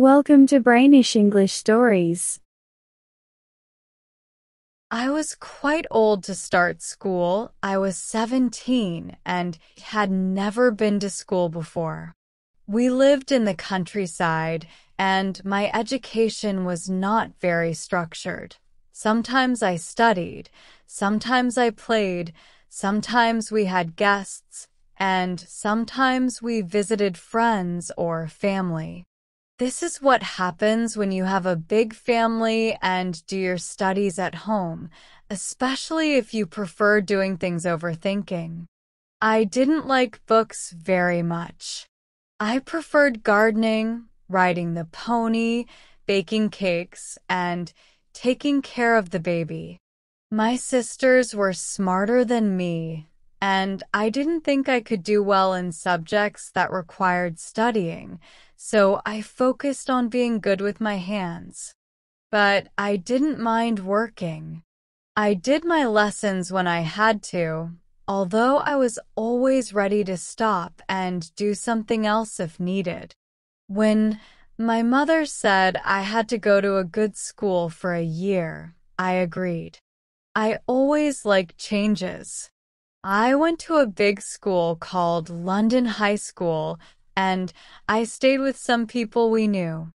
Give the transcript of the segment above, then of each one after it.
Welcome to Brainish English Stories. I was quite old to start school. I was 17 and had never been to school before. We lived in the countryside and my education was not very structured. Sometimes I studied, sometimes I played, sometimes we had guests, and sometimes we visited friends or family. This is what happens when you have a big family and do your studies at home, especially if you prefer doing things over thinking. I didn't like books very much. I preferred gardening, riding the pony, baking cakes, and taking care of the baby. My sisters were smarter than me, and I didn't think I could do well in subjects that required studying, so I focused on being good with my hands. But I didn't mind working. I did my lessons when I had to, although I was always ready to stop and do something else if needed. When my mother said I had to go to a good school for a year, I agreed. I always like changes. I went to a big school called London High School and I stayed with some people we knew.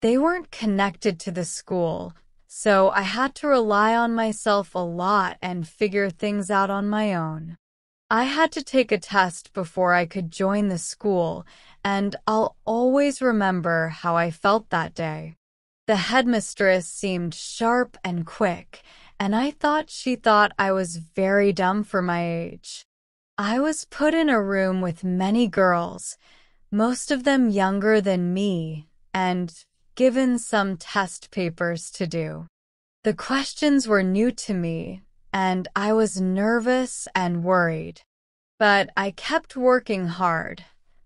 They weren't connected to the school, so I had to rely on myself a lot and figure things out on my own. I had to take a test before I could join the school, and I'll always remember how I felt that day. The headmistress seemed sharp and quick, and I thought she thought I was very dumb for my age. I was put in a room with many girls, most of them younger than me, and given some test papers to do. The questions were new to me, and I was nervous and worried. But I kept working hard,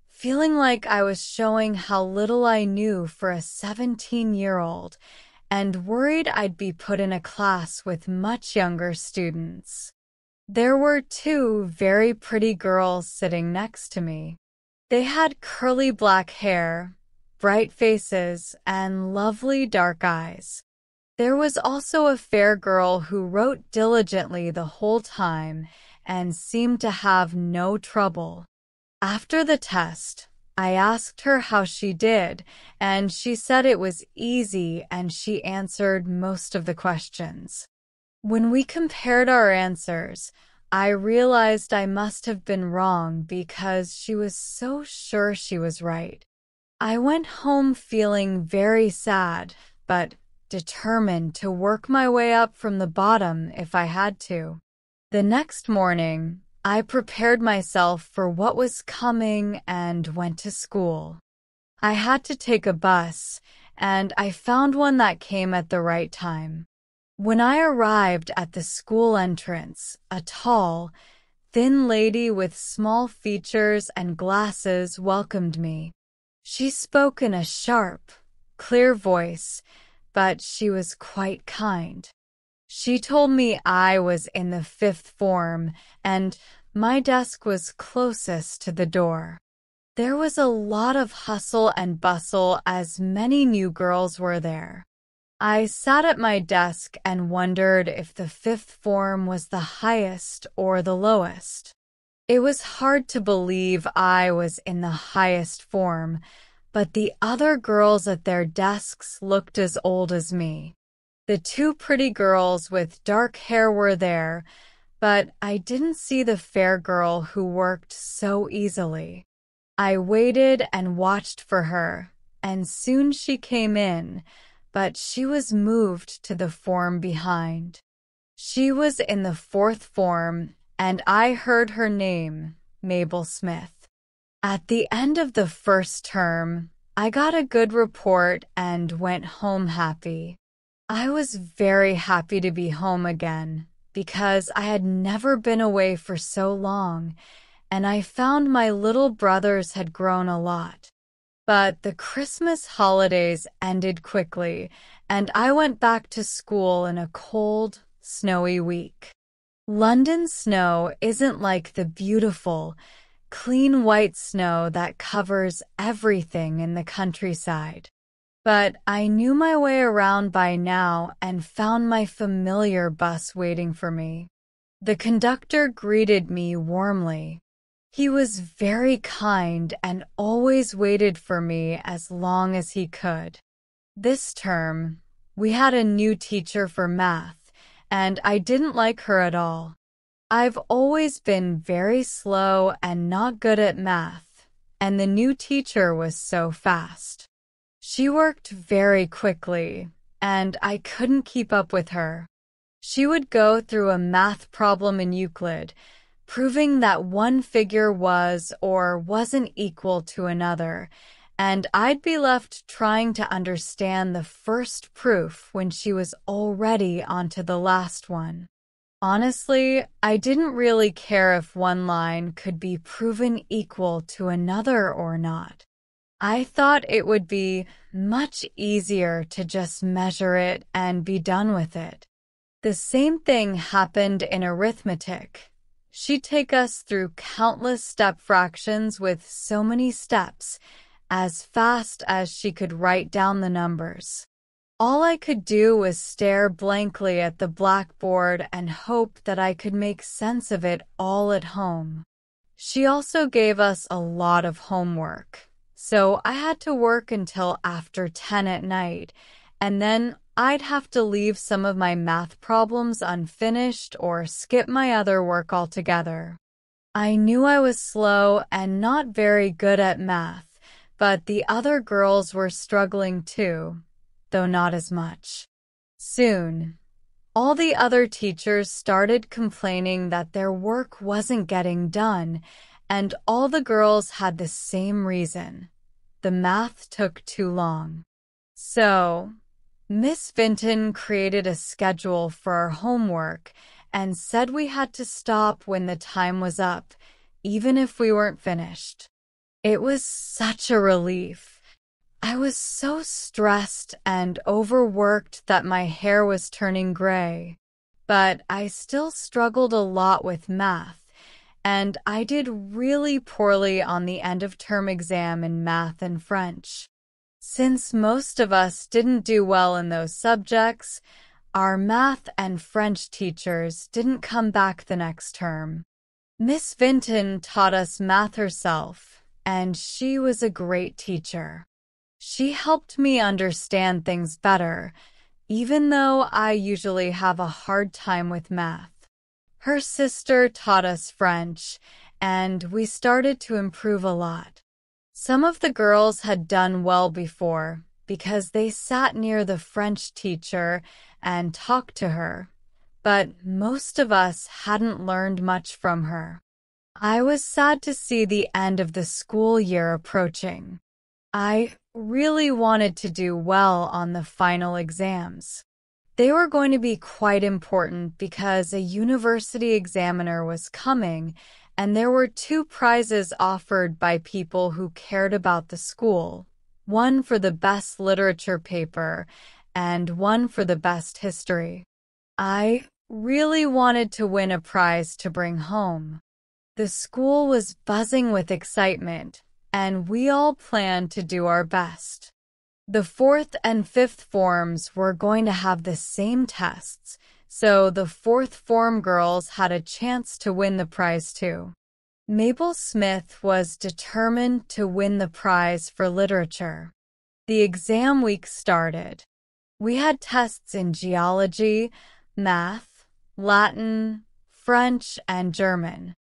feeling like I was showing how little I knew for a 17 year old, and worried I'd be put in a class with much younger students. There were two very pretty girls sitting next to me. They had curly black hair, bright faces, and lovely dark eyes. There was also a fair girl who wrote diligently the whole time and seemed to have no trouble. After the test, I asked her how she did, and she said it was easy and she answered most of the questions. When we compared our answers, I realized I must have been wrong because she was so sure she was right. I went home feeling very sad, but determined to work my way up from the bottom if I had to. The next morning, I prepared myself for what was coming and went to school. I had to take a bus, and I found one that came at the right time. When I arrived at the school entrance, a tall, thin lady with small features and glasses welcomed me. She spoke in a sharp, clear voice, but she was quite kind. She told me I was in the fifth form and my desk was closest to the door. There was a lot of hustle and bustle as many new girls were there. I sat at my desk and wondered if the fifth form was the highest or the lowest. It was hard to believe I was in the highest form, but the other girls at their desks looked as old as me. The two pretty girls with dark hair were there, but I didn't see the fair girl who worked so easily. I waited and watched for her, and soon she came in but she was moved to the form behind. She was in the fourth form, and I heard her name, Mabel Smith. At the end of the first term, I got a good report and went home happy. I was very happy to be home again because I had never been away for so long, and I found my little brothers had grown a lot. But the Christmas holidays ended quickly, and I went back to school in a cold, snowy week. London snow isn't like the beautiful, clean white snow that covers everything in the countryside. But I knew my way around by now and found my familiar bus waiting for me. The conductor greeted me warmly. He was very kind and always waited for me as long as he could. This term, we had a new teacher for math, and I didn't like her at all. I've always been very slow and not good at math, and the new teacher was so fast. She worked very quickly, and I couldn't keep up with her. She would go through a math problem in Euclid proving that one figure was or wasn't equal to another, and I'd be left trying to understand the first proof when she was already onto the last one. Honestly, I didn't really care if one line could be proven equal to another or not. I thought it would be much easier to just measure it and be done with it. The same thing happened in arithmetic, She'd take us through countless step fractions with so many steps, as fast as she could write down the numbers. All I could do was stare blankly at the blackboard and hope that I could make sense of it all at home. She also gave us a lot of homework, so I had to work until after 10 at night, and then I'd have to leave some of my math problems unfinished or skip my other work altogether. I knew I was slow and not very good at math, but the other girls were struggling too, though not as much. Soon, all the other teachers started complaining that their work wasn't getting done, and all the girls had the same reason. The math took too long. So, Miss Vinton created a schedule for our homework and said we had to stop when the time was up, even if we weren't finished. It was such a relief. I was so stressed and overworked that my hair was turning gray, but I still struggled a lot with math, and I did really poorly on the end of term exam in math and French. Since most of us didn't do well in those subjects, our math and French teachers didn't come back the next term. Miss Vinton taught us math herself, and she was a great teacher. She helped me understand things better, even though I usually have a hard time with math. Her sister taught us French, and we started to improve a lot. Some of the girls had done well before because they sat near the French teacher and talked to her, but most of us hadn't learned much from her. I was sad to see the end of the school year approaching. I really wanted to do well on the final exams. They were going to be quite important because a university examiner was coming and there were two prizes offered by people who cared about the school one for the best literature paper and one for the best history. I really wanted to win a prize to bring home. The school was buzzing with excitement, and we all planned to do our best. The fourth and fifth forms were going to have the same tests so the fourth form girls had a chance to win the prize too. Mabel Smith was determined to win the prize for literature. The exam week started. We had tests in geology, math, Latin, French, and German.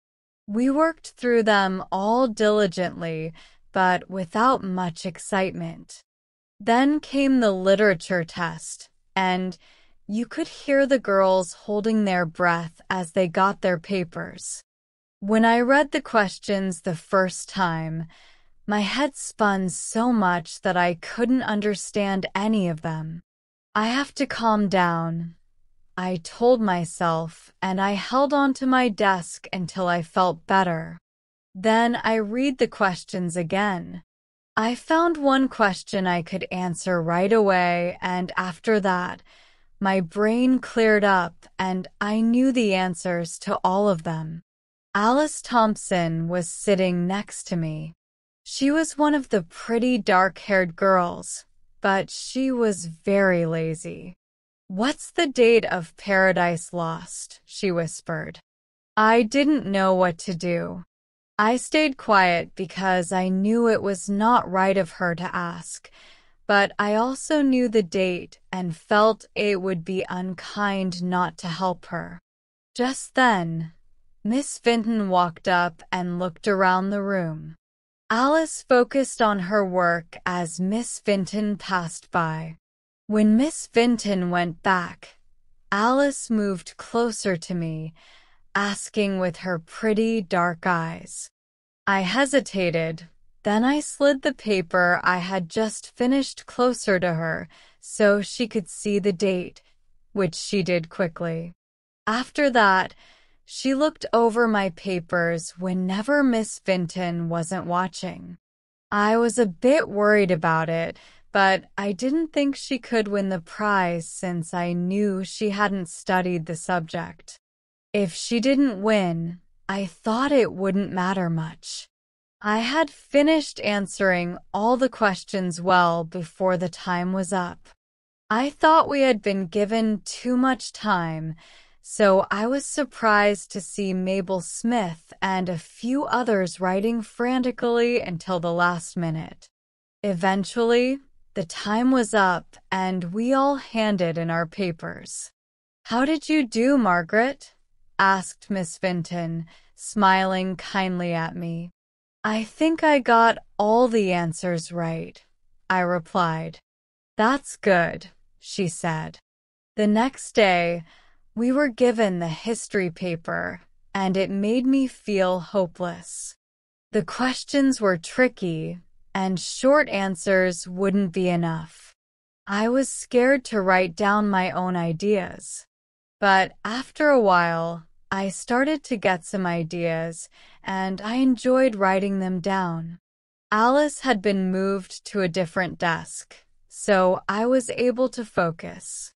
We worked through them all diligently, but without much excitement. Then came the literature test, and you could hear the girls holding their breath as they got their papers. When I read the questions the first time, my head spun so much that I couldn't understand any of them. I have to calm down, I told myself, and I held onto my desk until I felt better. Then I read the questions again. I found one question I could answer right away, and after that, my brain cleared up and I knew the answers to all of them. Alice Thompson was sitting next to me. She was one of the pretty dark haired girls, but she was very lazy. What's the date of Paradise Lost? she whispered. I didn't know what to do. I stayed quiet because I knew it was not right of her to ask, but I also knew the date and felt it would be unkind not to help her. Just then, Miss Vinton walked up and looked around the room. Alice focused on her work as Miss Vinton passed by. When Miss Vinton went back, Alice moved closer to me, asking with her pretty dark eyes. I hesitated, then I slid the paper I had just finished closer to her so she could see the date, which she did quickly. After that, she looked over my papers whenever Miss Vinton wasn't watching. I was a bit worried about it, but I didn't think she could win the prize since I knew she hadn't studied the subject. If she didn't win, I thought it wouldn't matter much. I had finished answering all the questions well before the time was up. I thought we had been given too much time, so I was surprised to see Mabel Smith and a few others writing frantically until the last minute. Eventually, the time was up and we all handed in our papers. How did you do, Margaret? asked Miss Vinton, smiling kindly at me. I think I got all the answers right, I replied. That's good, she said. The next day, we were given the history paper, and it made me feel hopeless. The questions were tricky, and short answers wouldn't be enough. I was scared to write down my own ideas. But after a while, I started to get some ideas, and I enjoyed writing them down. Alice had been moved to a different desk, so I was able to focus.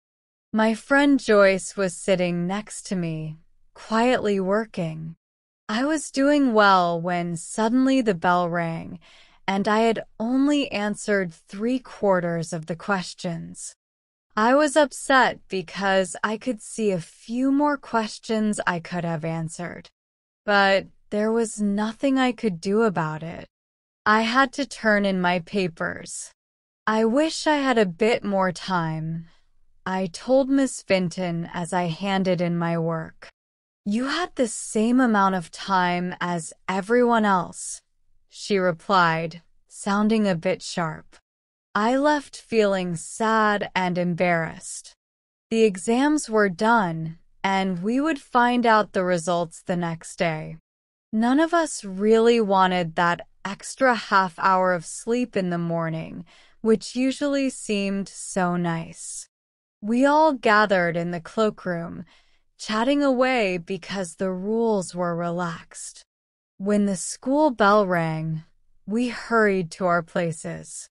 My friend Joyce was sitting next to me, quietly working. I was doing well when suddenly the bell rang, and I had only answered three quarters of the questions. I was upset because I could see a few more questions I could have answered, but there was nothing I could do about it. I had to turn in my papers. I wish I had a bit more time. I told Miss Vinton as I handed in my work. You had the same amount of time as everyone else, she replied, sounding a bit sharp. I left feeling sad and embarrassed. The exams were done, and we would find out the results the next day. None of us really wanted that extra half hour of sleep in the morning, which usually seemed so nice. We all gathered in the cloakroom, chatting away because the rules were relaxed. When the school bell rang, we hurried to our places.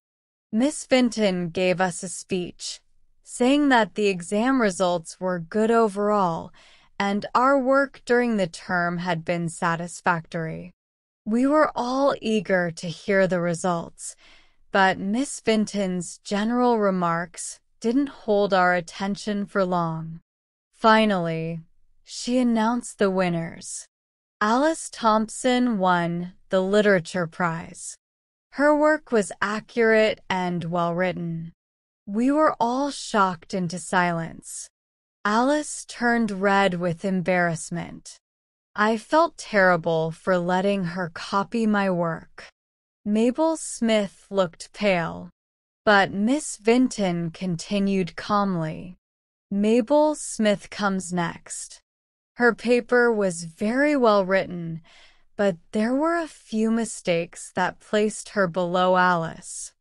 Miss Vinton gave us a speech, saying that the exam results were good overall and our work during the term had been satisfactory. We were all eager to hear the results, but Miss Vinton's general remarks didn't hold our attention for long. Finally, she announced the winners. Alice Thompson won the Literature Prize. Her work was accurate and well written. We were all shocked into silence. Alice turned red with embarrassment. I felt terrible for letting her copy my work. Mabel Smith looked pale, but Miss Vinton continued calmly. Mabel Smith comes next. Her paper was very well written but there were a few mistakes that placed her below Alice.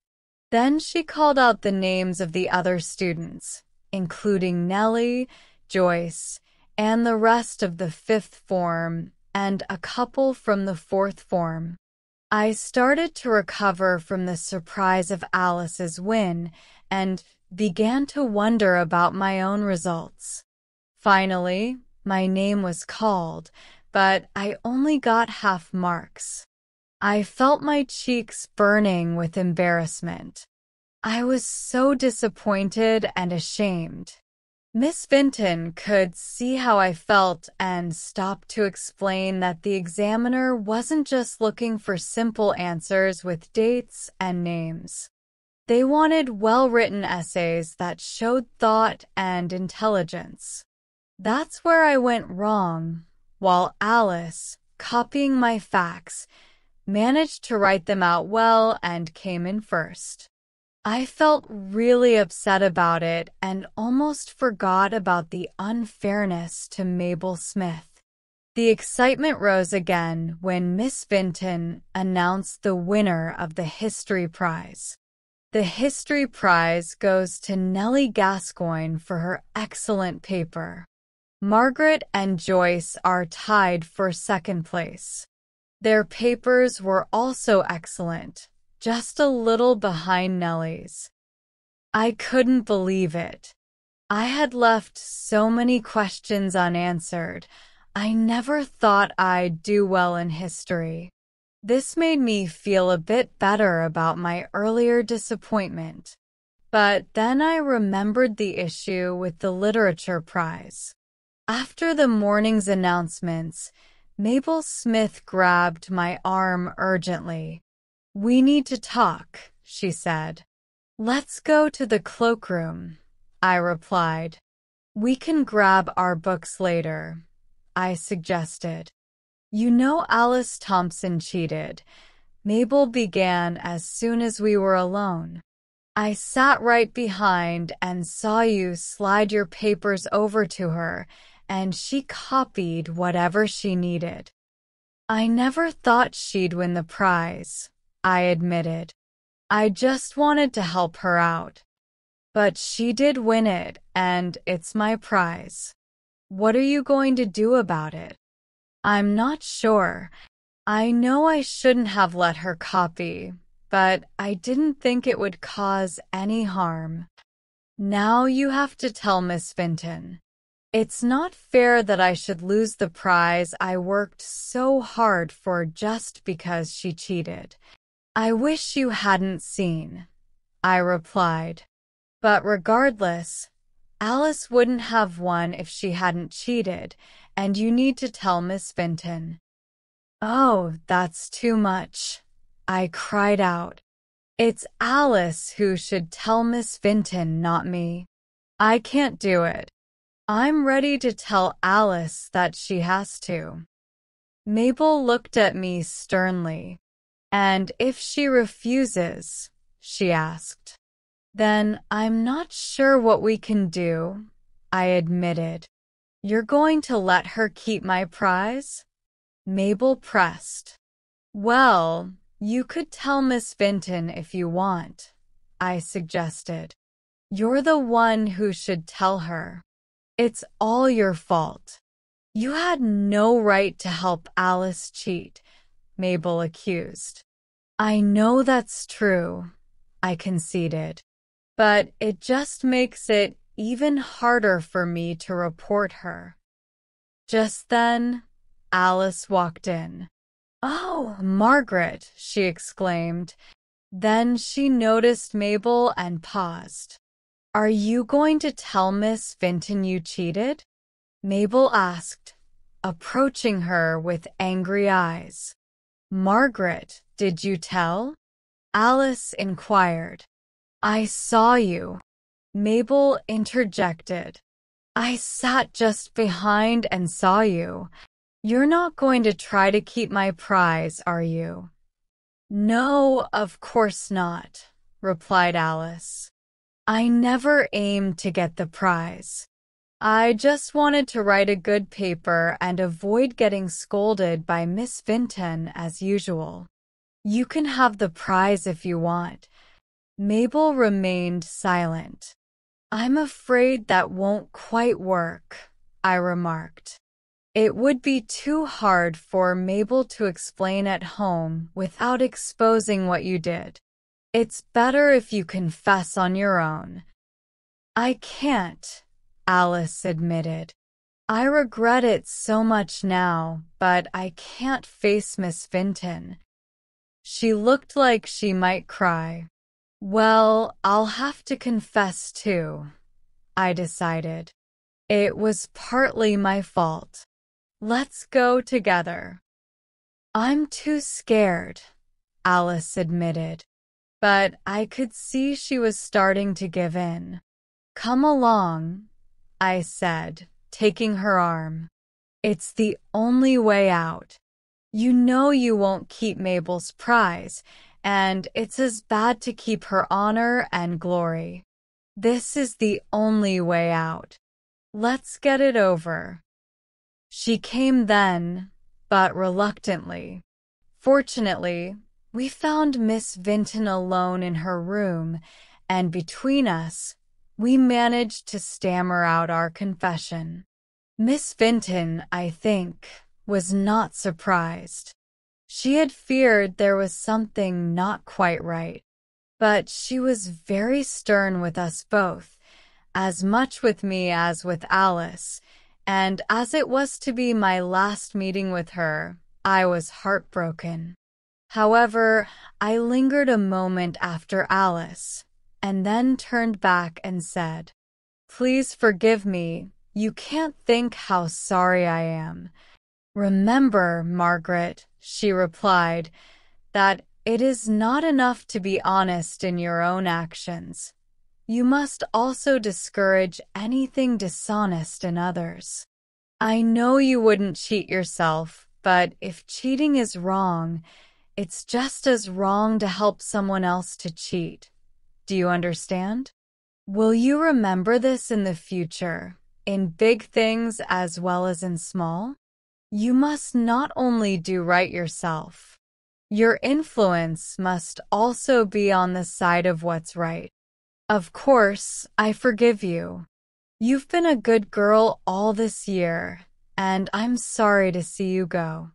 Then she called out the names of the other students, including Nellie, Joyce, and the rest of the fifth form, and a couple from the fourth form. I started to recover from the surprise of Alice's win and began to wonder about my own results. Finally, my name was called, but I only got half marks. I felt my cheeks burning with embarrassment. I was so disappointed and ashamed. Miss Vinton could see how I felt and stopped to explain that the examiner wasn't just looking for simple answers with dates and names. They wanted well written essays that showed thought and intelligence. That's where I went wrong while Alice, copying my facts, managed to write them out well and came in first. I felt really upset about it and almost forgot about the unfairness to Mabel Smith. The excitement rose again when Miss Vinton announced the winner of the History Prize. The History Prize goes to Nellie Gascoigne for her excellent paper, Margaret and Joyce are tied for second place. Their papers were also excellent, just a little behind Nellie's. I couldn't believe it. I had left so many questions unanswered. I never thought I'd do well in history. This made me feel a bit better about my earlier disappointment. But then I remembered the issue with the literature prize. After the morning's announcements, Mabel Smith grabbed my arm urgently. We need to talk, she said. Let's go to the cloakroom, I replied. We can grab our books later, I suggested. You know Alice Thompson cheated, Mabel began as soon as we were alone. I sat right behind and saw you slide your papers over to her and she copied whatever she needed. I never thought she'd win the prize, I admitted. I just wanted to help her out. But she did win it, and it's my prize. What are you going to do about it? I'm not sure. I know I shouldn't have let her copy, but I didn't think it would cause any harm. Now you have to tell Miss Vinton. It's not fair that I should lose the prize I worked so hard for just because she cheated. I wish you hadn't seen, I replied. But regardless, Alice wouldn't have won if she hadn't cheated, and you need to tell Miss Vinton. Oh, that's too much, I cried out. It's Alice who should tell Miss Vinton, not me. I can't do it. I'm ready to tell Alice that she has to. Mabel looked at me sternly. And if she refuses, she asked, then I'm not sure what we can do, I admitted. You're going to let her keep my prize? Mabel pressed. Well, you could tell Miss Vinton if you want, I suggested. You're the one who should tell her. It's all your fault. You had no right to help Alice cheat, Mabel accused. I know that's true, I conceded, but it just makes it even harder for me to report her. Just then, Alice walked in. Oh, Margaret, she exclaimed. Then she noticed Mabel and paused. Are you going to tell Miss Vinton you cheated? Mabel asked, approaching her with angry eyes. Margaret, did you tell? Alice inquired. I saw you. Mabel interjected. I sat just behind and saw you. You're not going to try to keep my prize, are you? No, of course not, replied Alice. I never aimed to get the prize. I just wanted to write a good paper and avoid getting scolded by Miss Vinton as usual. You can have the prize if you want. Mabel remained silent. I'm afraid that won't quite work, I remarked. It would be too hard for Mabel to explain at home without exposing what you did. It's better if you confess on your own. I can't, Alice admitted. I regret it so much now, but I can't face Miss Vinton. She looked like she might cry. Well, I'll have to confess too, I decided. It was partly my fault. Let's go together. I'm too scared, Alice admitted but I could see she was starting to give in. Come along, I said, taking her arm. It's the only way out. You know you won't keep Mabel's prize, and it's as bad to keep her honor and glory. This is the only way out. Let's get it over. She came then, but reluctantly. Fortunately, we found Miss Vinton alone in her room, and between us we managed to stammer out our confession. Miss Vinton, I think, was not surprised. She had feared there was something not quite right, but she was very stern with us both, as much with me as with Alice, and as it was to be my last meeting with her, I was heartbroken. However, I lingered a moment after Alice, and then turned back and said, Please forgive me. You can't think how sorry I am. Remember, Margaret, she replied, that it is not enough to be honest in your own actions. You must also discourage anything dishonest in others. I know you wouldn't cheat yourself, but if cheating is wrong, it's just as wrong to help someone else to cheat. Do you understand? Will you remember this in the future, in big things as well as in small? You must not only do right yourself, your influence must also be on the side of what's right. Of course, I forgive you. You've been a good girl all this year, and I'm sorry to see you go.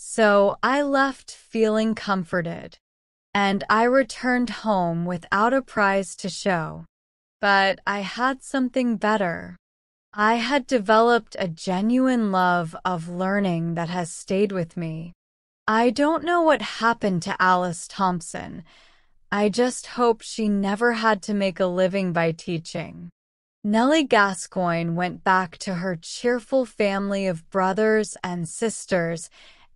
So I left feeling comforted, and I returned home without a prize to show. But I had something better. I had developed a genuine love of learning that has stayed with me. I don't know what happened to Alice Thompson. I just hope she never had to make a living by teaching. Nellie Gascoigne went back to her cheerful family of brothers and sisters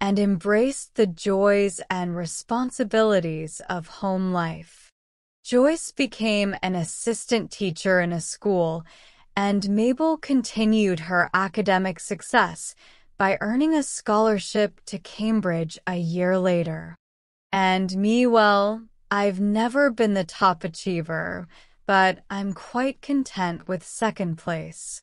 and embraced the joys and responsibilities of home life. Joyce became an assistant teacher in a school, and Mabel continued her academic success by earning a scholarship to Cambridge a year later. And me, well, I've never been the top achiever, but I'm quite content with second place.